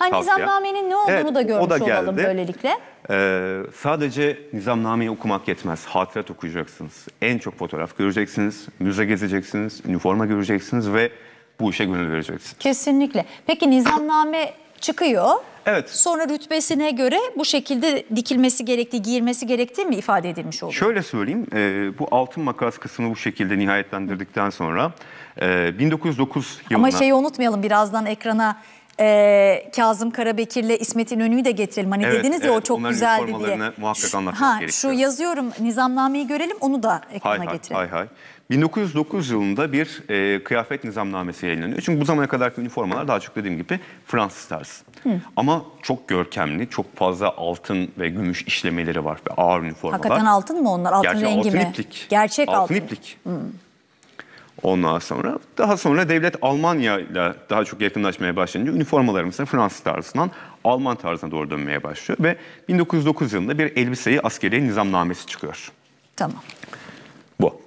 Hani nizamnamenin ne olduğunu evet, da görmüş o da geldi. olalım böylelikle. Ee, sadece nizamnameyi okumak yetmez. Hatırat okuyacaksınız. En çok fotoğraf göreceksiniz, müze gezeceksiniz, üniforma göreceksiniz ve bu işe gönül vereceksiniz. Kesinlikle. Peki nizamname çıkıyor. Evet. Sonra rütbesine göre bu şekilde dikilmesi gerektiği, giyilmesi gerektiği mi ifade edilmiş oluyor? Şöyle söyleyeyim, e, bu altın makas kısmını bu şekilde nihayetlendirdikten sonra e, 1909 yılına... Ama şeyi unutmayalım birazdan ekrana e, Kazım Karabekir'le İsmet İnönü'yü de getirelim. Hani evet, dediniz ya o çok onların güzeldi diye. muhakkak anlatmak ha, gerekiyor. Şu yazıyorum nizamnameyi görelim onu da ekrana getirelim. Hay hay. 1909 yılında bir e, kıyafet nizamnamesi yayınlanıyor. Çünkü bu zamana kadarki üniformalar daha çok dediğim gibi Fransız tarzı. Hı. Ama çok görkemli, çok fazla altın ve gümüş işlemeleri var ve ağır üniformalar. Hakikaten altın mı onlar? Altın Gerçi rengi altın mi? Iplik. Gerçek altın. Altın iplik. Hı. Ondan sonra daha sonra devlet Almanya ile daha çok yakınlaşmaya başlayınca üniformalarımızda Fransız tarzından Alman tarzına doğru dönmeye başlıyor ve 1909 yılında bir elbiseyi askeri nizamnamesi çıkıyor. Tamam. Bu.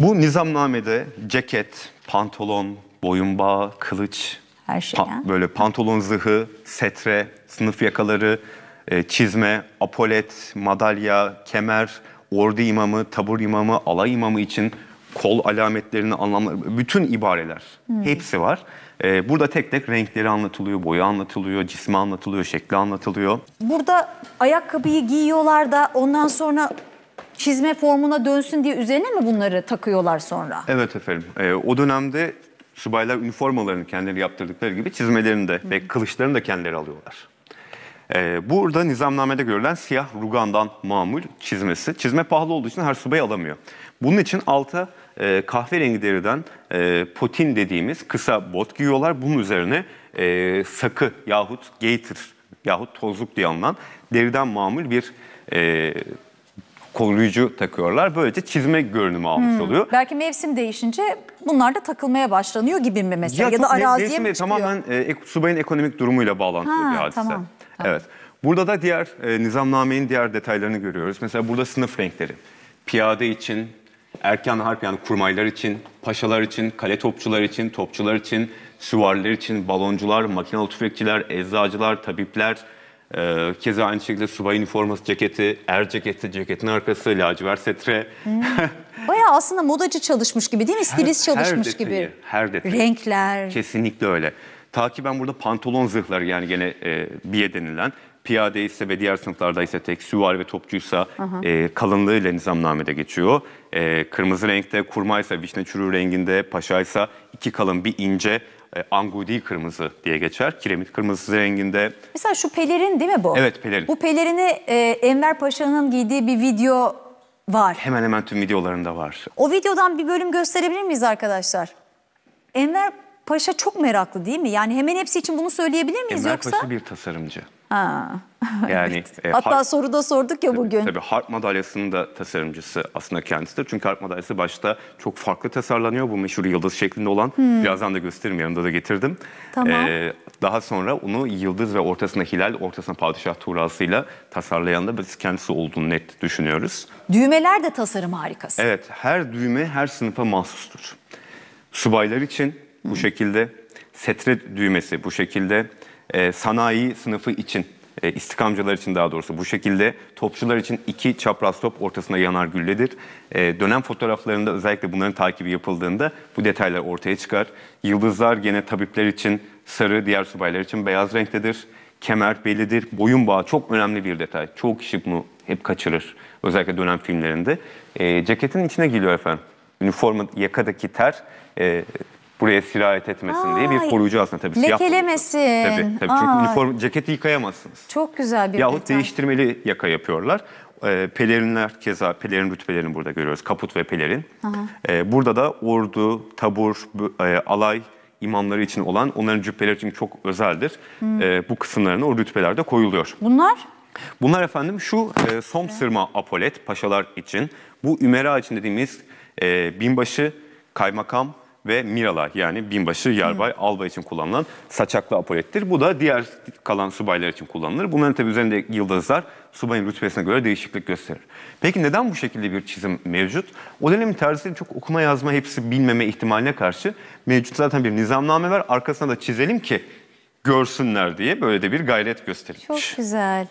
Bu nizamnamede ceket, pantolon, boyun bağı, kılıç, her şey. Pa- böyle pantolon zırhı, setre, sınıf yakaları, e, çizme, apolet, madalya, kemer, ordu imamı, tabur imamı, alay imamı için kol alametlerini anlamları, bütün ibareler hmm. hepsi var. Ee, burada tek tek renkleri anlatılıyor, boyu anlatılıyor, cismi anlatılıyor, şekli anlatılıyor. Burada ayakkabıyı giyiyorlar da ondan sonra çizme formuna dönsün diye üzerine mi bunları takıyorlar sonra? Evet efendim. Ee, o dönemde subaylar üniformalarını kendileri yaptırdıkları gibi çizmelerini de hmm. ve kılıçlarını da kendileri alıyorlar. Ee, burada nizamnamede görülen siyah rugandan mamul çizmesi. Çizme pahalı olduğu için her subay alamıyor. Bunun için alta e, kahverengi deriden e, potin dediğimiz kısa bot giyiyorlar. Bunun üzerine e, sakı yahut gaiter yahut tozluk diye alınan deriden mamul bir e, koruyucu takıyorlar. Böylece çizme görünümü almış hmm. oluyor. Belki mevsim değişince bunlar da takılmaya başlanıyor gibi mi mesela? Ya, ya da araziye mevsim, mi Tamamen e, subayın ekonomik durumuyla bağlantılı ha, bir hadise. Tamam, tamam. Evet. Burada da diğer e, nizamnamenin diğer detaylarını görüyoruz. Mesela burada sınıf renkleri. Piyade için, erken harp yani kurmaylar için, paşalar için, kale topçular için, topçular için, süvariler için, baloncular, makinalı tüfekçiler, eczacılar, tabipler, ee, keza aynı şekilde subay üniforması ceketi, er ceketi, ceketin arkası, lacivert setre. Hmm. Bayağı aslında modacı çalışmış gibi değil mi? Stilist her, çalışmış her detayı, gibi. Her detayı. Renkler. Kesinlikle öyle. Ta ki ben burada pantolon zırhları yani gene e, biye denilen piyade ise ve diğer sınıflarda ise tek süvari ve topçuysa Aha. e, kalınlığıyla nizamnamede geçiyor. E, kırmızı renkte kurmaysa vişne çürü renginde, paşaysa iki kalın bir ince e, angudi kırmızı diye geçer. Kiremit kırmızısı renginde. Mesela şu pelerin değil mi bu? Evet pelerin. Bu pelerini e, Enver Paşa'nın giydiği bir video var. Hemen hemen tüm videolarında var. O videodan bir bölüm gösterebilir miyiz arkadaşlar? Enver Paşa çok meraklı değil mi? Yani hemen hepsi için bunu söyleyebilir miyiz Emel yoksa? Paşa bir tasarımcı. Ha. Yani evet. e, Hatta harp, soruda sorduk ya tabii, bugün. Tabii harp madalyasının da tasarımcısı aslında kendisidir. Çünkü harp madalyası başta çok farklı tasarlanıyor. Bu meşhur yıldız şeklinde olan. Hmm. Birazdan da gösteririm yanımda da getirdim. Tamam. Ee, daha sonra onu yıldız ve ortasına hilal, ortasına padişah tuğrasıyla tasarlayan da biz kendisi olduğunu net düşünüyoruz. Düğmeler de tasarım harikası. Evet her düğme her sınıfa mahsustur. Subaylar için bu şekilde setre düğmesi, bu şekilde e, sanayi sınıfı için, e, istikamcılar için daha doğrusu bu şekilde topçular için iki çapraz top ortasına yanar gülledir. E, dönem fotoğraflarında özellikle bunların takibi yapıldığında bu detaylar ortaya çıkar. Yıldızlar gene tabipler için sarı, diğer subaylar için beyaz renktedir. Kemer bellidir, boyun bağı çok önemli bir detay. Çoğu kişi bunu hep kaçırır. Özellikle dönem filmlerinde. E, ceketin içine geliyor efendim. Üniforma yakadaki ter e, buraya sirayet etmesin diye bir Ay, koruyucu aslında tabii. siyah lekelemesin. Tabii, tabii. Çünkü uniform ceketi yıkayamazsınız. Çok güzel bir Yahut detay. değiştirmeli yaka yapıyorlar. Ee, pelerinler keza pelerin rütbelerini burada görüyoruz. Kaput ve pelerin. Ee, burada da ordu, tabur, e, alay imamları için olan onların cübbeleri için çok özeldir. Hmm. Ee, bu kısımlarına o rütbelerde koyuluyor. Bunlar Bunlar efendim şu e, som sırma apolet paşalar için. Bu ümera için dediğimiz e, binbaşı, kaymakam, ve miralar yani binbaşı, yarbay, Hı. albay için kullanılan saçaklı apolettir. Bu da diğer kalan subaylar için kullanılır. Bunların tabi üzerinde yıldızlar subayın rütbesine göre değişiklik gösterir. Peki neden bu şekilde bir çizim mevcut? O dönemin terzi çok okuma yazma hepsi bilmeme ihtimaline karşı mevcut zaten bir nizamname var. Arkasına da çizelim ki görsünler diye böyle de bir gayret gösterilmiş. Çok güzel.